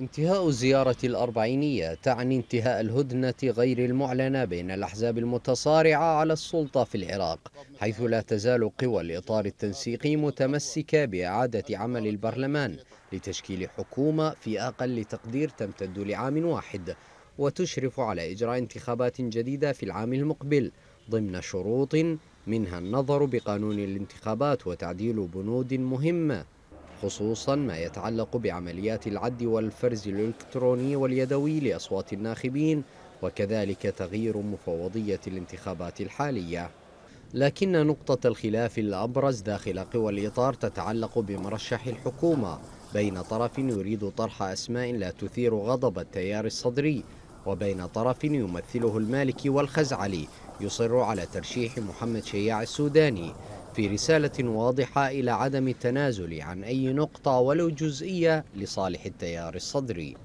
انتهاء زيارة الأربعينية تعني انتهاء الهدنة غير المعلنة بين الأحزاب المتصارعة على السلطة في العراق حيث لا تزال قوى الإطار التنسيقي متمسكة بإعادة عمل البرلمان لتشكيل حكومة في أقل تقدير تمتد لعام واحد وتشرف على إجراء انتخابات جديدة في العام المقبل ضمن شروط منها النظر بقانون الانتخابات وتعديل بنود مهمة خصوصا ما يتعلق بعمليات العد والفرز الإلكتروني واليدوي لأصوات الناخبين وكذلك تغيير مفوضية الانتخابات الحالية لكن نقطة الخلاف الأبرز داخل قوى الإطار تتعلق بمرشح الحكومة بين طرف يريد طرح أسماء لا تثير غضب التيار الصدري وبين طرف يمثله المالكي والخزعلي يصر على ترشيح محمد شياع السوداني في رسالة واضحة إلى عدم التنازل عن أي نقطة ولو جزئية لصالح التيار الصدري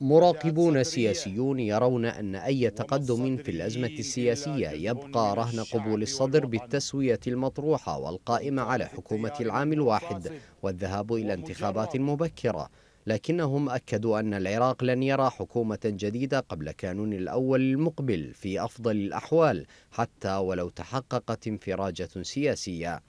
مراقبون سياسيون يرون أن أي تقدم في الأزمة السياسية يبقى رهن قبول الصدر بالتسوية المطروحة والقائمة على حكومة العام الواحد والذهاب إلى انتخابات مبكرة لكنهم أكدوا أن العراق لن يرى حكومة جديدة قبل كانون الأول المقبل في أفضل الأحوال حتى ولو تحققت انفراجة سياسية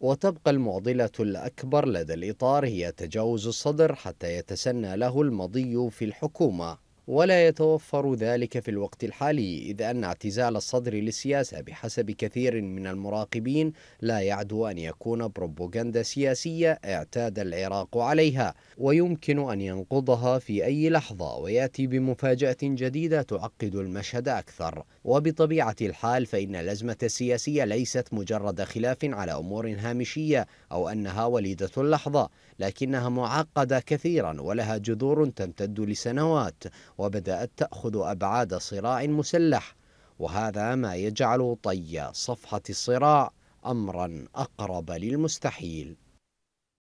وتبقى المعضلة الأكبر لدى الإطار هي تجاوز الصدر حتى يتسنى له المضي في الحكومة ولا يتوفر ذلك في الوقت الحالي إذ أن اعتزال الصدر للسياسة بحسب كثير من المراقبين لا يعدو أن يكون بروباغندا سياسية اعتاد العراق عليها ويمكن أن ينقضها في أي لحظة ويأتي بمفاجأة جديدة تعقد المشهد أكثر وبطبيعة الحال فإن الأزمة السياسية ليست مجرد خلاف على أمور هامشية أو أنها وليدة اللحظة لكنها معقدة كثيرا ولها جذور تمتد لسنوات وبدأت تأخذ أبعاد صراع مسلح وهذا ما يجعل طي صفحة الصراع أمرا أقرب للمستحيل